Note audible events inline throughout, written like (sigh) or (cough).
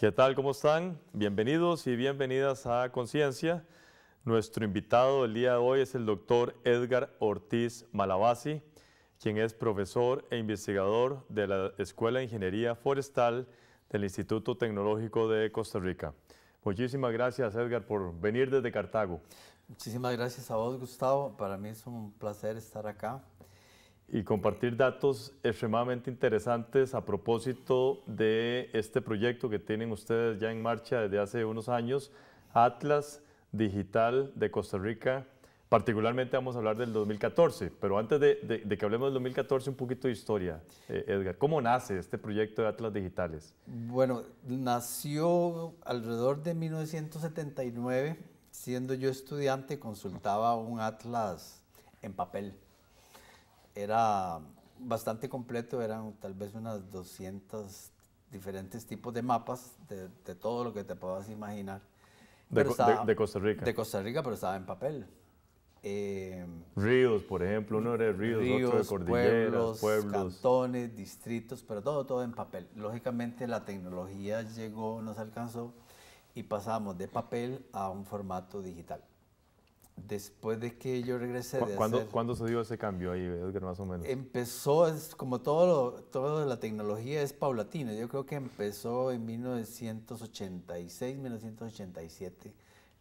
¿Qué tal? ¿Cómo están? Bienvenidos y bienvenidas a Conciencia. Nuestro invitado del día de hoy es el doctor Edgar Ortiz Malabasi, quien es profesor e investigador de la Escuela de Ingeniería Forestal del Instituto Tecnológico de Costa Rica. Muchísimas gracias, Edgar, por venir desde Cartago. Muchísimas gracias a vos, Gustavo. Para mí es un placer estar acá y compartir datos extremadamente interesantes a propósito de este proyecto que tienen ustedes ya en marcha desde hace unos años, Atlas Digital de Costa Rica. Particularmente vamos a hablar del 2014, pero antes de, que hablemos del 2014, un poquito de historia, eh, Edgar. ¿Cómo nace este proyecto de Atlas Digitales? Bueno, nació alrededor de 1979, siendo yo estudiante, consultaba un Atlas en papel era bastante completo, eran tal vez unas 200 diferentes tipos de mapas de, todo lo que te puedas imaginar. De, Costa Rica. De Costa Rica, pero estaba en papel. Em, ríos, por ejemplo, uno era de ríos, otro de cordilleras, pueblos, cantones, distritos, pero todo, todo en papel. Lógicamente la tecnología llegó, nos alcanzó y pasamos de papel a un formato digital después de que yo regresé de hacer, ¿Cuándo se dio ese cambio ahí, Edgar, más o menos? Empezó, es como todo, lo, todo la tecnología es paulatina. Yo creo que empezó en 1986, 1987,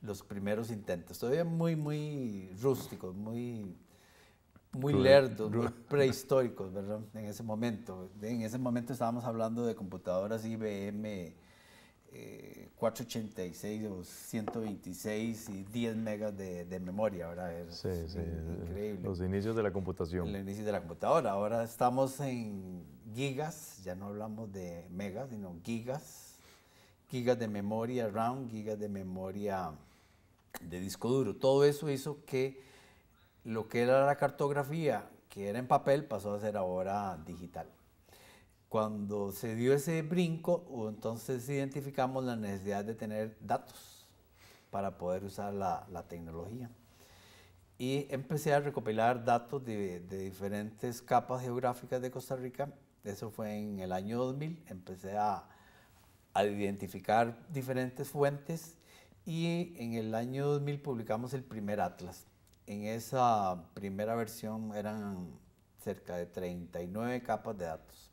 los primeros intentos. Todavía muy, muy rústicos, muy, muy lerdos, muy (laughs) prehistóricos, ¿verdad? En ese momento. En ese momento estábamos hablando de computadoras IBM 486 eh, o 126 y 10 megas de, memoria, ¿verdad? Es, increíble. Los inicios de la computación. Los inicios de la computadora. Ahora estamos en gigas, ya no hablamos de megas, sino gigas. Gigas de memoria RAM, gigas de memoria de disco duro. Todo eso hizo que lo que era la cartografía, que era en papel, pasó a ser ahora digital. Cuando se dio ese brinco, entonces identificamos la necesidad de tener datos para poder usar la, tecnología. Y empecé a recopilar datos de, diferentes capas geográficas de Costa Rica. Eso fue en el año 2000. Empecé a identificar diferentes fuentes y en el año 2000 publicamos el primer atlas. En esa primera versión eran cerca de 39 capas de datos.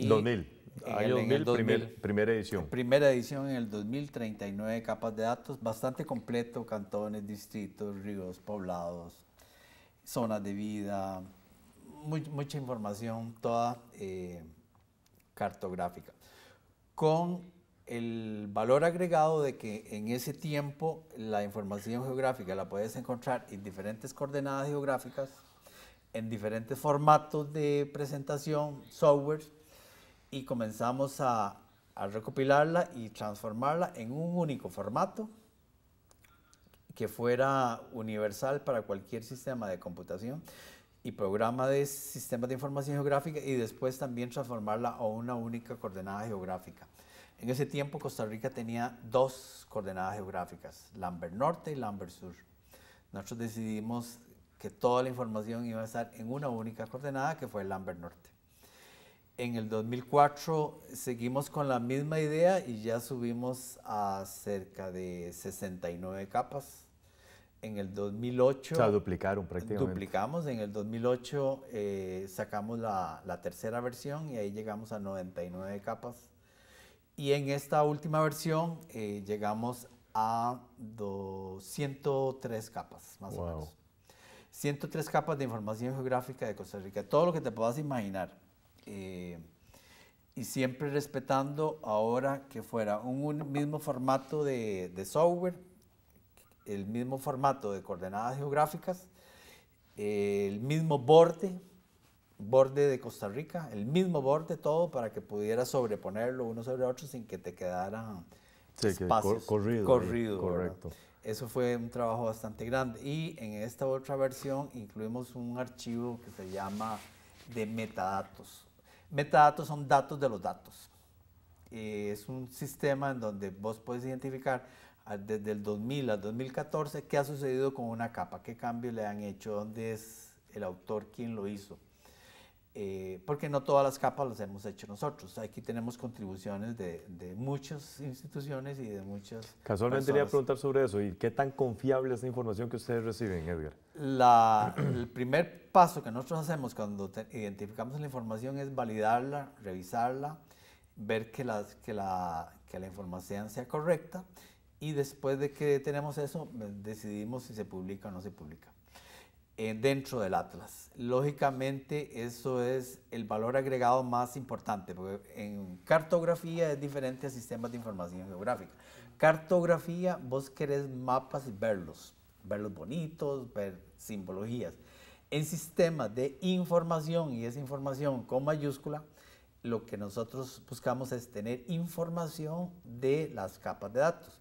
2000. Año 2000, primera edición. Primera edición en el 2039, capas de datos, bastante completo, cantones, distritos, ríos, poblados, zonas de vida, mucha información, toda eh, cartográfica. Con el valor agregado de que en ese tiempo la información geográfica la puedes encontrar en diferentes coordenadas geográficas, en diferentes formatos de presentación, software y comenzamos a, recopilarla y transformarla en un único formato que fuera universal para cualquier sistema de computación y programa de sistemas de información geográfica y después también transformarla a una única coordenada geográfica. En ese tiempo Costa Rica tenía dos coordenadas geográficas, Lambert Norte y Lambert Sur. Nosotros decidimos que toda la información iba a estar en una única coordenada que fue Lambert Norte. En el 2004 seguimos con la misma idea y ya subimos a cerca de 69 capas. En el 2008... O sea, duplicaron prácticamente. Duplicamos. En el 2008 eh, sacamos la, tercera versión y ahí llegamos a 99 capas. Y en esta última versión eh, llegamos a 103 capas, más o menos. 103 capas de información geográfica de Costa Rica, todo lo que te puedas imaginar. Eh, y siempre respetando ahora que fuera un, mismo formato de, de, software, el mismo formato de coordenadas geográficas, el mismo borde, borde de Costa Rica, el mismo borde todo para que pudieras sobreponerlo uno sobre otro sin que te quedara espacios, corridos. corrido. correcto. Eso fue un trabajo bastante grande. Y en esta otra versión incluimos un archivo que se llama de metadatos Metadatos son datos de los datos. Eh, es un sistema en donde vos puedes identificar desde el 2000 al 2014 qué ha sucedido con una capa, qué cambios le han hecho, dónde es el autor, quién lo hizo eh, porque no todas las capas las hemos hecho nosotros. Aquí tenemos contribuciones de, muchas instituciones y de muchas. Casualmente quería preguntar sobre eso. ¿Y qué tan confiable es la información que ustedes reciben, Edgar? el primer paso que nosotros hacemos cuando identificamos la información es validarla, revisarla, ver que, que, la, que la información sea correcta y después de que tenemos eso, decidimos si se publica o no se publica. Eh, dentro del Atlas. Lógicamente eso es el valor agregado más importante, porque en cartografía es diferente a sistemas de información geográfica. Cartografía, vos querés mapas y verlos, verlos bonitos, ver simbologías. En sistemas de información, y esa información con mayúscula, lo que nosotros buscamos es tener información de las capas de datos.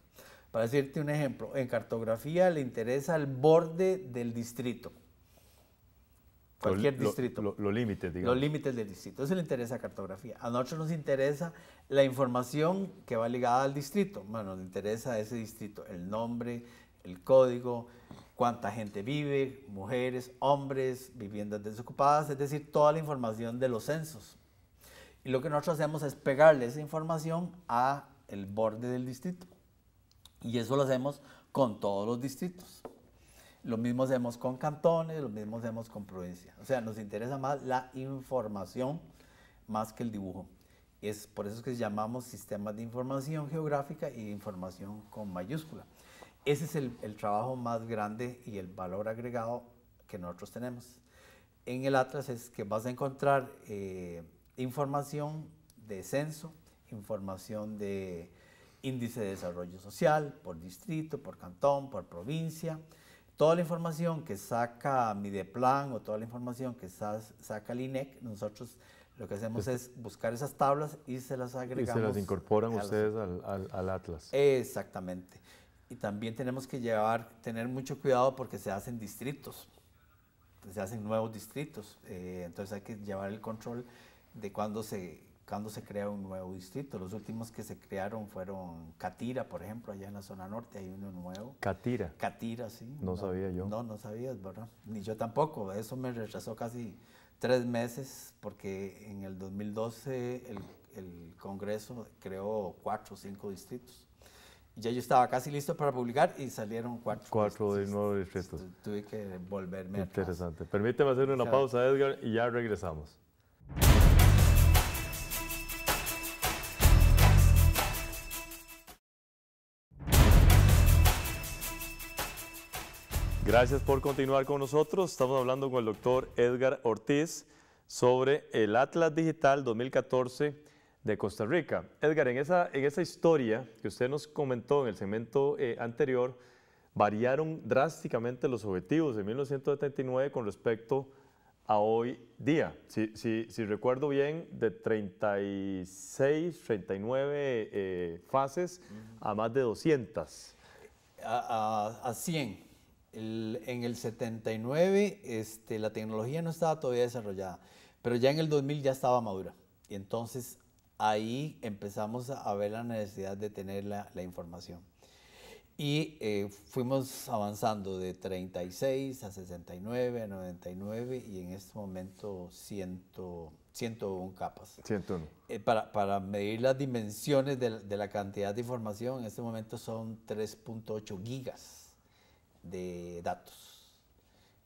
Para decirte un ejemplo, en cartografía le interesa el borde del distrito cualquier distrito. Los límites, digamos. Los límites del distrito. Eso le interesa a cartografía. A nosotros nos interesa la información que va ligada al distrito. Bueno, nos interesa ese distrito, el nombre, el código, cuánta gente vive, mujeres, hombres, viviendas desocupadas, es decir, toda la información de los censos. Y lo que nosotros hacemos es pegarle esa información a el borde del distrito. Y eso lo hacemos con todos los distritos. Lo mismo hacemos con cantones, lo mismo hacemos con provincias. O sea, nos interesa más la información más que el dibujo. Es por eso que llamamos sistemas de información geográfica y información con mayúscula. Ese es el, trabajo más grande y el valor agregado que nosotros tenemos. En el Atlas es que vas a encontrar eh, información de censo, información de índice de desarrollo social, por distrito, por cantón, por provincia, Toda la información que saca Mideplan o toda la información que saca el INEC, nosotros lo que hacemos es buscar esas tablas y se las agregamos. Y se las incorporan ustedes al, Atlas. Exactamente. Y también tenemos que llevar, tener mucho cuidado porque se hacen distritos, se hacen nuevos distritos. Eh, entonces hay que llevar el control de cuándo se cuando se crea un nuevo distrito. Los últimos que se crearon fueron Catira, por ejemplo, allá en la zona norte hay uno nuevo. Catira. Catira, sí. No, sabía yo. No, no sabías, ¿verdad? Ni yo tampoco. Eso me retrasó casi tres meses porque en el 2012 el, Congreso creó cuatro o cinco distritos. Y ya yo estaba casi listo para publicar y salieron cuatro. Cuatro de nuevos distritos. Tuve que volverme. Interesante. Permíteme hacer una pausa, Edgar, y ya regresamos. Gracias por continuar con nosotros. Estamos hablando con el doctor Edgar Ortiz sobre el Atlas Digital 2014 de Costa Rica. Edgar, en esa, en esa historia que usted nos comentó en el segmento eh, anterior, variaron drásticamente los objetivos de 1979 con respecto a hoy día. Si, si, recuerdo bien, de 36, 39 eh, fases a más de 200. a 100 en el 79 este, la tecnología no estaba todavía desarrollada, pero ya en el 2000 ya estaba madura. Y entonces ahí empezamos a ver la necesidad de tener la, información. Y eh, fuimos avanzando de 36 a 69, a 99 y en este momento 100, 101 capas. 101. Eh, para, medir las dimensiones de la cantidad de información, en este momento son 3.8 gigas de datos.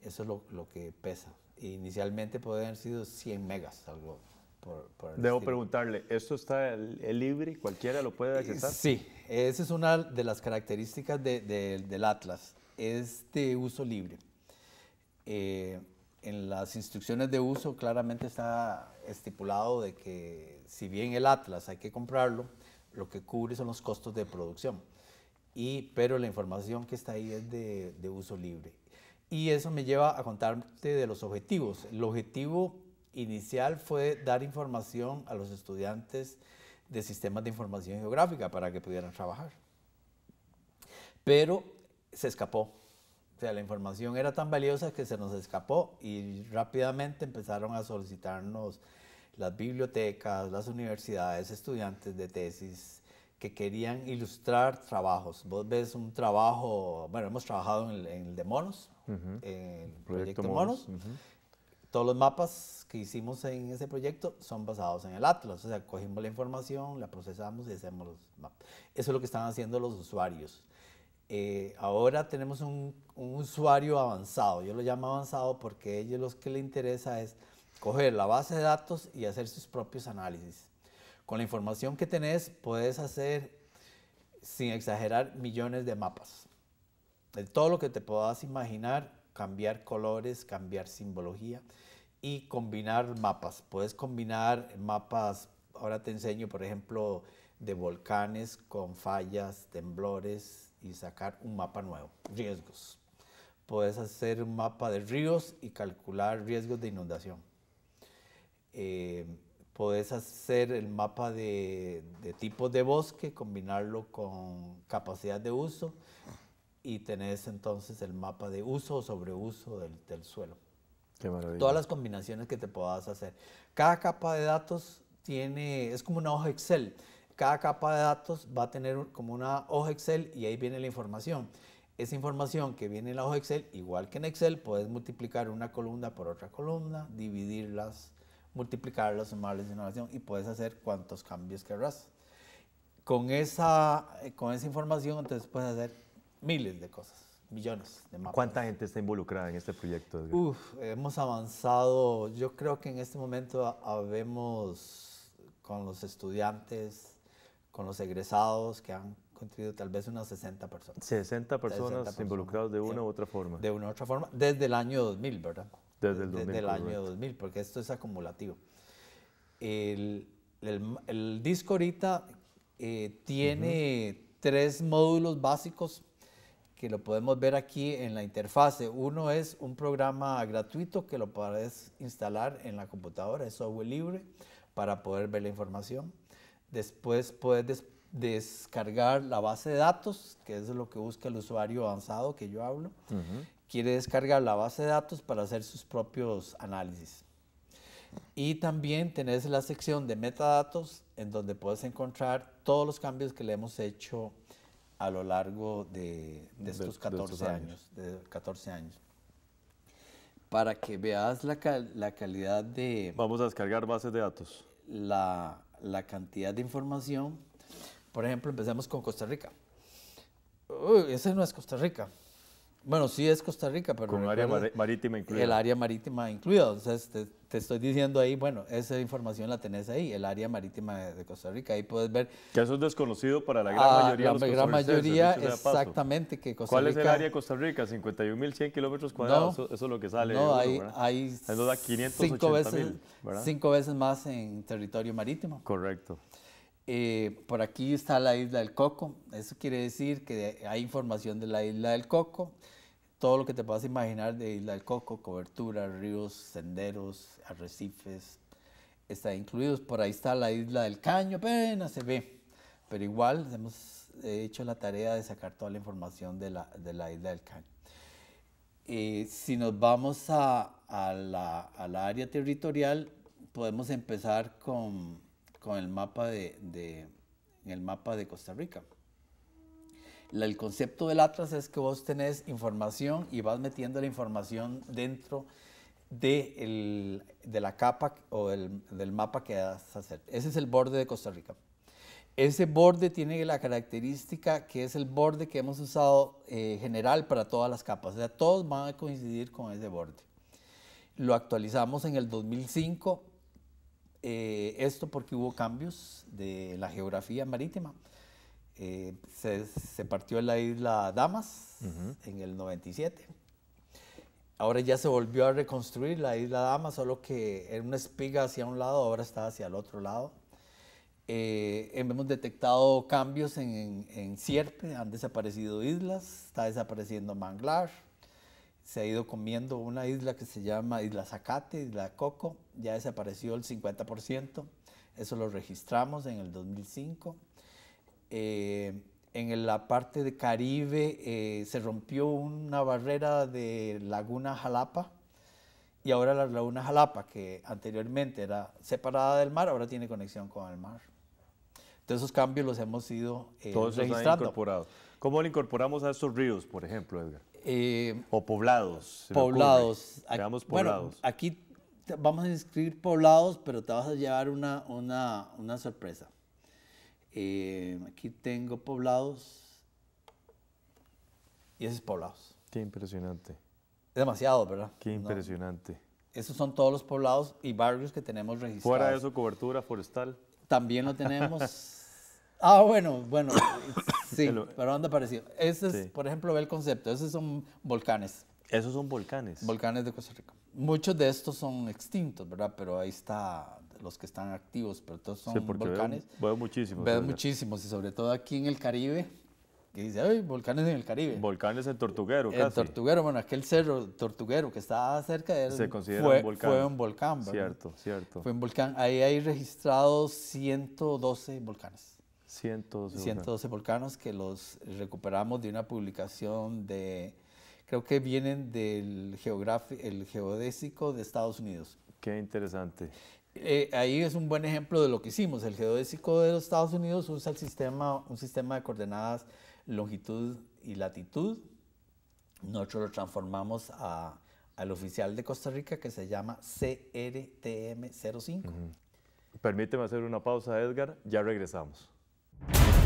Eso es lo, lo que pesa. Inicialmente puede haber sido 100 megas, algo por, Debo preguntarle, ¿esto está el libre? ¿Cualquiera lo puede acceder? Sí, esa es una de las características del Atlas, es de uso libre. Eh, en las instrucciones de uso claramente está estipulado de que si bien el Atlas hay que comprarlo, lo que cubre son los costos de producción y, pero la información que está ahí es de, de uso libre. Y eso me lleva a contarte de los objetivos. El objetivo inicial fue dar información a los estudiantes de sistemas de información geográfica para que pudieran trabajar. Pero se escapó. O sea, la información era tan valiosa que se nos escapó y rápidamente empezaron a solicitarnos las bibliotecas, las universidades, estudiantes de tesis, que querían ilustrar trabajos. Vos ves un trabajo, bueno, hemos trabajado en el, de Monos, en el proyecto, Monos. Todos los mapas que hicimos en ese proyecto son basados en el Atlas, o sea, cogimos la información, la procesamos y hacemos los mapas. Eso es lo que están haciendo los usuarios. Eh, ahora tenemos un, un, usuario avanzado, yo lo llamo avanzado porque a ellos lo que les interesa es coger la base de datos y hacer sus propios análisis. Con la información que tenés, puedes hacer, sin exagerar, millones de mapas. De todo lo que te puedas imaginar, cambiar colores, cambiar simbología y combinar mapas. Puedes combinar mapas, ahora te enseño, por ejemplo, de volcanes con fallas, temblores y sacar un mapa nuevo, riesgos. Puedes hacer un mapa de ríos y calcular riesgos de inundación. Eh, podés hacer el mapa de, de tipos de bosque, combinarlo con capacidad de uso y tenés entonces el mapa de uso o sobreuso del, suelo. Qué maravilla. Todas las combinaciones que te puedas hacer. Cada capa de datos tiene, es como una hoja Excel. Cada capa de datos va a tener como una hoja Excel y ahí viene la información. Esa información que viene en la hoja Excel, igual que en Excel, puedes multiplicar una columna por otra columna, dividirlas multiplicar multiplicarlos, de innovación y puedes hacer cuantos cambios querrás. Con esa, eh, con esa información, entonces puedes hacer miles de cosas, millones de más ¿Cuánta gente está involucrada en este proyecto? Uf, hemos avanzado, yo creo que en este momento habemos con los estudiantes, con los egresados que han contribuido tal vez unas personas. 60 personas, 60 personas involucradas de una eh, u otra forma. De una u otra forma, desde el año 2000, ¿verdad? Desde el año 2000, porque esto es acumulativo. El, disco ahorita eh, tiene tres módulos básicos que lo podemos ver aquí en la interfase. Uno es un programa gratuito que lo puedes instalar en la computadora, es software libre, para poder ver la información. Después puedes descargar la base de datos, que es lo que busca el usuario avanzado que yo hablo. Quiere descargar la base de datos para hacer sus propios análisis. Y también tenés la sección de metadatos en donde puedes encontrar todos los cambios que le hemos hecho a lo largo de, de estos 14 años. De 14 años. Para que veas la, la calidad de... Vamos a descargar bases de datos. La, la cantidad de información por ejemplo, empecemos con Costa Rica. Uy, ese no es Costa Rica. Bueno, sí es Costa Rica, pero... Con el área marítima incluida. El área marítima incluida. Entonces, te, te, estoy diciendo ahí, bueno, esa información la tenés ahí, el área marítima de Costa Rica. Ahí puedes ver... Que eso es desconocido para la ah, gran mayoría de los gran mayoría, exactamente, que Costa ¿Cuál Rica... es el área de Costa Rica? 51.100 kilómetros cuadrados, eso, es lo que sale. No, hay, hay cinco, cinco veces más en territorio marítimo. Correcto. Eh, por aquí está la isla del Coco. Eso quiere decir que hay información de la isla del Coco. Todo lo que te puedas imaginar de Isla del Coco, cobertura, ríos, senderos, arrecifes, está incluidos. Por ahí está la isla del Caño, apenas se ve. Pero igual hemos hecho la tarea de sacar toda la información de la, de la isla del Caño. Eh, si nos vamos a, a la, a la área territorial, podemos empezar con con el mapa de, el mapa de Costa Rica. el concepto del Atlas es que vos tenés información y vas metiendo la información dentro de, el, de la capa o del, del mapa que vas a hacer. Ese es el borde de Costa Rica. Ese borde tiene la característica que es el borde que hemos usado eh, general para todas las capas. O sea, todos van a coincidir con ese borde. Lo actualizamos en el 2005 eh, esto porque hubo cambios de la geografía marítima. Eh, se, partió la isla Damas en el 97. Ahora ya se volvió a reconstruir la isla Damas, solo que era una espiga hacia un lado, ahora está hacia el otro lado. Eh, hemos detectado cambios en, en, han desaparecido islas, está desapareciendo manglar, se ha ido comiendo una isla que se llama Isla Zacate, Isla Coco, ya desapareció el 50%, eso lo registramos en el 2005. Eh, en la parte de Caribe eh, se rompió una barrera de Laguna Jalapa y ahora la Laguna Jalapa, que anteriormente era separada del mar, ahora tiene conexión con el mar. Entonces esos cambios los hemos ido eh, Todos registrando. ¿Cómo lo incorporamos a estos ríos, por ejemplo, Edgar? Eh, o poblados. Poblados. Aquí, poblados. aquí vamos a inscribir poblados, pero te vas a llevar una, una, sorpresa. Eh, aquí tengo poblados. Y esos poblados. Qué impresionante. Es demasiado, ¿verdad? Qué impresionante. Esos son todos los poblados y barrios que tenemos registrados. Fuera de eso, cobertura forestal. También lo tenemos. ah, bueno, bueno. Sí, pero anda parecido. Ese es, por ejemplo, ve el concepto. Esos son volcanes. Esos son volcanes. Volcanes de Costa Rica. Muchos de estos son extintos, ¿verdad? Pero ahí está los que están activos, pero todos son volcanes. Veo, muchísimos. Veo muchísimos y sobre todo aquí en el Caribe, que dice, ¡ay, volcanes en el Caribe! Volcanes en Tortuguero, el Tortuguero, bueno, aquel cerro Tortuguero que está cerca de él, fue, un volcán. Fue un volcán, ¿verdad? Cierto, cierto. Fue un volcán. Ahí hay registrados 112 volcanes. 112, volcanos que los recuperamos de una publicación de, creo que vienen del el geodésico de Estados Unidos. Qué interesante. Eh, ahí es un buen ejemplo de lo que hicimos. El geodésico de los Estados Unidos usa el sistema, un sistema de coordenadas longitud y latitud. Nosotros lo transformamos a, al oficial de Costa Rica que se llama CRTM05. Permíteme hacer una pausa, Edgar. Ya regresamos. you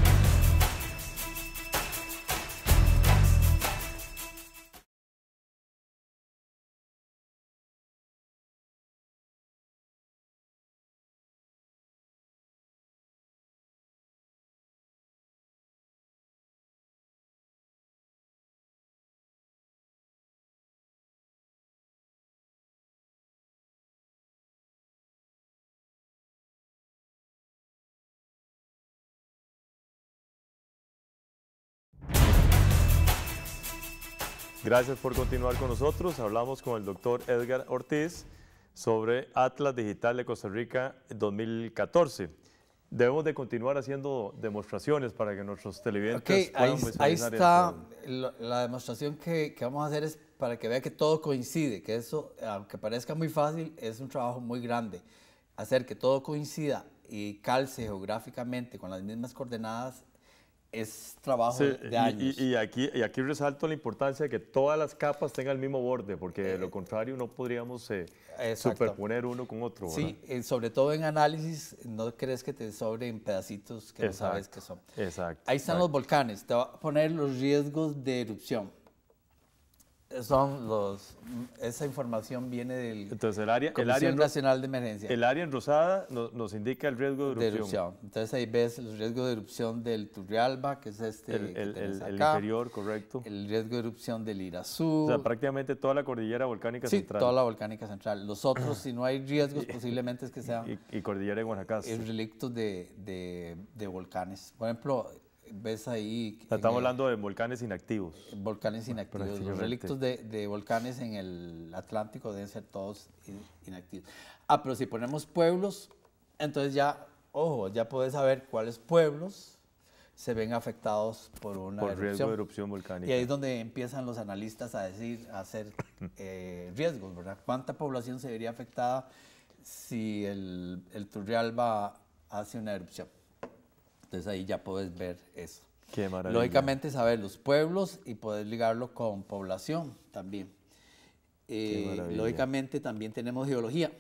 Gracias por continuar con nosotros. Hablamos con el doctor Edgar Ortiz sobre Atlas Digital de Costa Rica 2014. Debemos de continuar haciendo demostraciones para que nuestros televidentes puedan ahí, ahí está la, demostración que, que vamos a hacer es para que vea que todo coincide, que eso, aunque parezca muy fácil, es un trabajo muy grande. Hacer que todo coincida y calce geográficamente con las mismas coordenadas es trabajo de años. Y, aquí, y aquí resalto la importancia de que todas las capas tengan el mismo borde, porque de lo eh, contrario no podríamos eh, superponer uno con otro. Sí, eh, sobre todo en análisis, no crees que te en pedacitos que no sabes qué son. Exacto. Ahí están los volcanes, te va a poner los riesgos de erupción son los esa información viene del entonces el área el área nacional de emergencia el área en rosada nos, indica el riesgo de erupción. entonces ahí ves el riesgo de erupción del Turrialba que es este el, el, el correcto el riesgo de erupción del Irazú o sea prácticamente toda la cordillera volcánica central. sí, toda la volcánica central los otros si no hay riesgos (coughs) posiblemente es que sean y, cordillera de Guanacaste ...el de, de, de volcanes por ejemplo ves ahí... Estamos hablando de volcanes inactivos. Volcanes inactivos. Los relictos de, volcanes en el Atlántico deben ser todos inactivos. Ah, pero si ponemos pueblos, entonces ya, ojo, ya puedes saber cuáles pueblos se ven afectados por una por erupción. riesgo de erupción volcánica. Y ahí es donde empiezan los analistas a decir, a hacer (laughs) eh, riesgos, ¿verdad? ¿Cuánta población se vería afectada si el, el Turrialba hace una erupción? Entonces ahí ya puedes ver eso. Qué maravilla. Lógicamente saber los pueblos y poder ligarlo con población también. Eh, lógicamente también tenemos geología.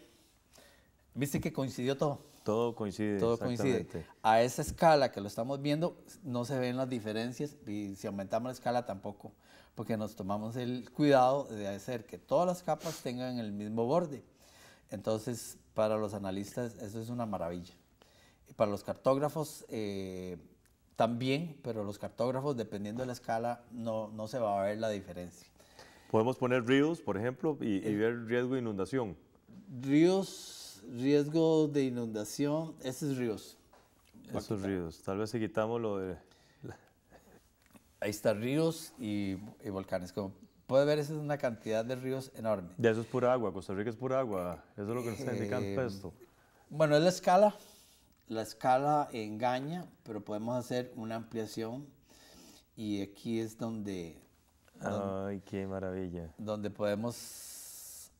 ¿Viste que coincidió todo? Todo coincide. Todo coincide. A esa escala que lo estamos viendo, no se ven las diferencias y si aumentamos la escala tampoco, porque nos tomamos el cuidado de hacer que todas las capas tengan el mismo borde. Entonces, para los analistas, eso es una maravilla. Para los cartógrafos eh, también, pero los cartógrafos, dependiendo de la escala, no, no se va a ver la diferencia. Podemos poner ríos, por ejemplo, y, eh, ver riesgo de inundación. Ríos, riesgo de inundación, esos es ríos. Esos ríos, tal vez si quitamos lo de... Ahí están ríos y, volcanes. Como puede ver, esa es una cantidad de ríos enorme. De eso es pura agua, Costa Rica es pura agua, eso es lo que nos está indicando eh, esto. Bueno, es la escala, la escala engaña, pero podemos hacer una ampliación y aquí es donde... Ay, qué maravilla. Donde podemos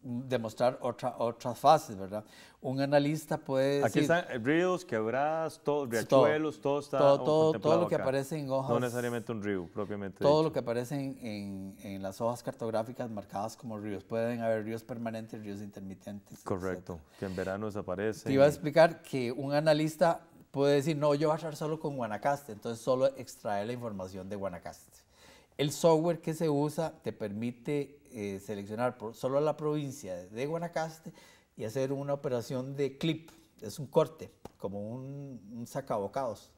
demostrar otra, otras fases, ¿verdad? Un analista puede decir... Aquí están eh, ríos, quebradas, todo, riachuelos, todo, todo está Todo, lo que aparece en hojas... No necesariamente un río, propiamente Todo lo que aparece en, en, las hojas cartográficas marcadas como ríos. Pueden haber ríos permanentes, ríos intermitentes, Correcto, que en verano desaparecen. Te iba a explicar que un analista puede decir, no, yo voy a estar solo con Guanacaste, entonces solo extrae la información de Guanacaste. El software que se usa te permite eh, seleccionar solo a la provincia de Guanacaste y hacer una operación de clip, es un corte, como un, un sacabocados.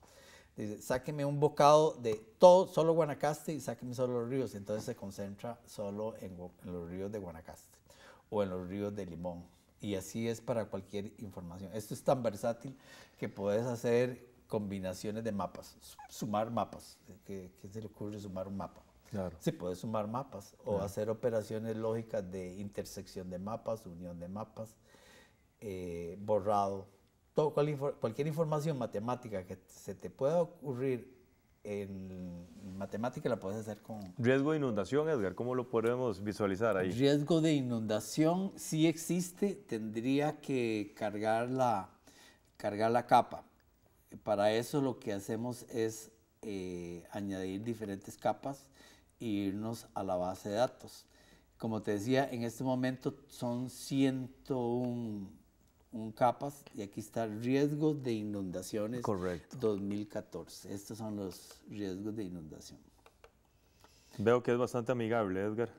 sáqueme un bocado de todo, solo Guanacaste y sáqueme solo los ríos. Entonces se concentra solo en, los ríos de Guanacaste o en los ríos de Limón. Y así es para cualquier información. Esto es tan versátil que puedes hacer combinaciones de mapas, sumar mapas. qué se le ocurre sumar un mapa? Si Sí, puedes sumar mapas o hacer operaciones lógicas de intersección de mapas, unión de mapas, eh, borrado. Todo, cualquier información matemática que se te pueda ocurrir en matemática la puedes hacer con... Riesgo de inundación, Edgar, ¿cómo lo podemos visualizar ahí? Riesgo de inundación sí existe, tendría que cargar la, cargar la capa. Para eso lo que hacemos es eh, añadir diferentes capas irnos a la base de datos. Como te decía, en este momento son 101 un capas y aquí está riesgo de inundaciones Correcto. 2014. Estos son los riesgos de inundación. Veo que es bastante amigable, Edgar.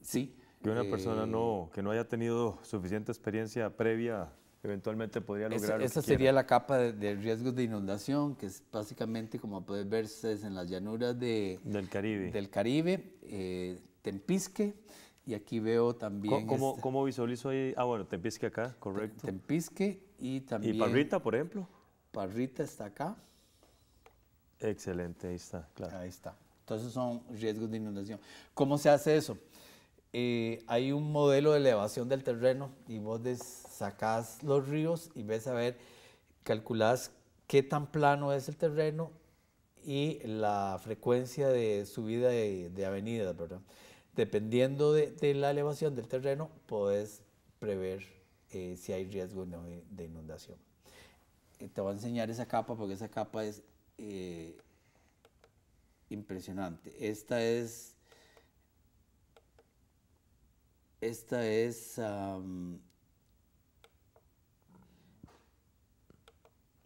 Sí. Que una persona eh, no, que no haya tenido suficiente experiencia previa eventualmente podría lograr. Esa, sería la capa de, riesgos de inundación, que es básicamente como puedes ver es en las llanuras de, del Caribe. Del Caribe, eh, Tempisque, y aquí veo también... Este ¿Cómo, visualizo ahí? Ah, bueno, Tempisque acá, correcto. Tempisque y también... ¿Y Parrita, por ejemplo? Parrita está acá. Excelente, ahí está, claro. Ahí está. Entonces son riesgos de inundación. ¿Cómo se hace eso? Eh, hay un modelo de elevación del terreno y vos des, sacás los ríos y ves a ver, calculás qué tan plano es el terreno y la frecuencia de subida de, avenida, avenidas, ¿verdad? Dependiendo de, la elevación del terreno, podés prever eh, si hay riesgo de inundación. Eh, te voy a enseñar esa capa porque esa capa es eh, impresionante. Esta es esta es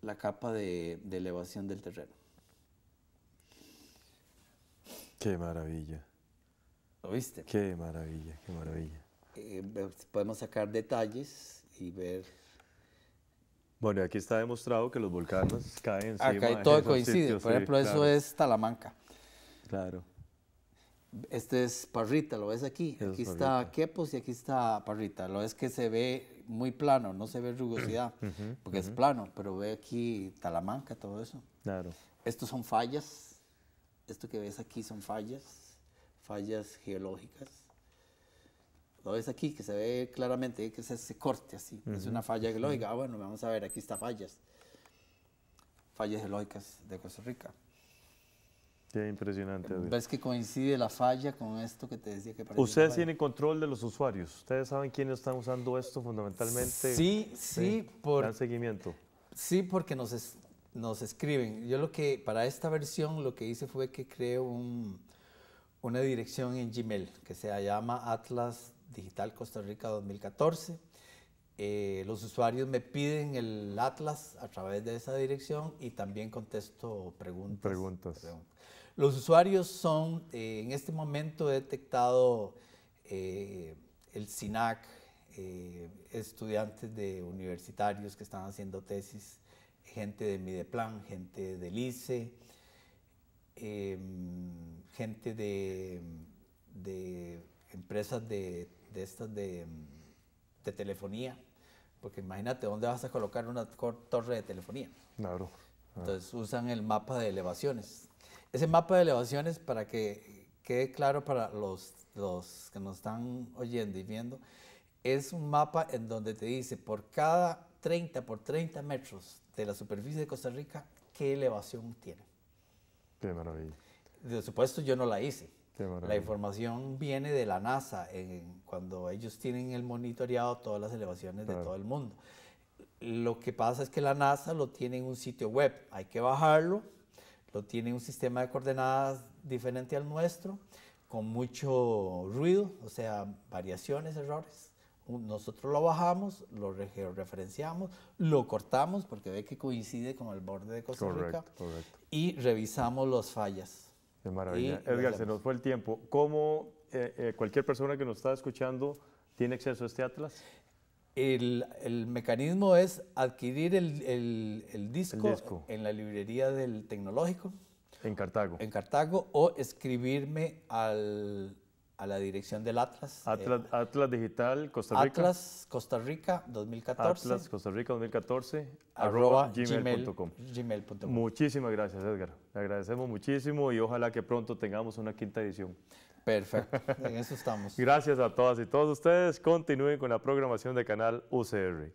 la capa de, elevación del terreno. Qué maravilla. ¿Lo viste? Qué maravilla, qué maravilla. Eh, eh, podemos sacar detalles y ver. Bueno, aquí está demostrado que los volcanes caen encima. Acá todo coincide. Por ejemplo, eso es Talamanca. Claro. Este es Parrita, lo ves aquí. Este aquí está Quepos y aquí está Parrita. Lo es que se ve muy plano, no se ve rugosidad, (clears throat) porque es plano, pero ve aquí Talamanca, todo eso. Claro. Estos son fallas. Esto que ves aquí son fallas, fallas geológicas. Lo ves aquí, que se ve claramente, que es ese corte así. Es una falla geológica. Ah, bueno, vamos a ver, aquí está fallas. Fallas geológicas de Costa Rica. Qué impresionante. ¿Ves que coincide la falla con esto que te decía que parece Ustedes tienen control de los usuarios. Ustedes saben quiénes están usando esto fundamentalmente. Sí, sí, por. seguimiento. Sí, porque nos, nos escriben. Yo lo que, para esta versión, lo que hice fue que creé un, una dirección en Gmail que se llama Atlas Digital Costa Rica 2014. Eh, los usuarios me piden el Atlas a través de esa dirección y también contesto Preguntas. preguntas. Los usuarios son, eh, en este momento he detectado eh, el SINAC, eh, estudiantes de universitarios que están haciendo tesis, gente de Mideplan, gente del ICE, em, gente de, empresas de, estas de, telefonía, porque imagínate dónde vas a colocar una torre de telefonía. Claro. Entonces usan el mapa de elevaciones ese mapa de elevaciones para que quede claro para los, los que nos están oyendo y viendo, es un mapa en donde te dice por cada 30 por 30 metros de la superficie de Costa Rica, qué elevación tiene. Qué maravilla. De supuesto, yo no la hice. Qué maravilla. La información viene de la NASA, en, cuando ellos tienen el monitoreado todas las elevaciones de todo el mundo. Lo que pasa es que la NASA lo tiene en un sitio web. Hay que bajarlo, pero tiene un sistema de coordenadas diferente al nuestro, con mucho ruido, o sea, variaciones, errores. Nosotros lo bajamos, lo referenciamos, lo cortamos porque ve que coincide con el borde de Costa Rica y revisamos las fallas. Qué maravilla. Edgar, se nos fue el tiempo. ¿Cómo eh, eh, cualquier persona que nos está escuchando tiene acceso a este atlas? el, mecanismo es adquirir el, disco, en la librería del tecnológico. En Cartago. En Cartago o escribirme a la dirección del eh, Atlas. Atlas, Digital Costa Rica. Atlas Costa Rica 2014. Atlas Costa Rica 2014. Arroba, gmail.com. Muchísimas gracias, Edgar. Le agradecemos muchísimo y ojalá que pronto tengamos una quinta edición. Perfecto, en eso estamos. Gracias a todas y todos ustedes. Continúen con la programación de Canal UCR.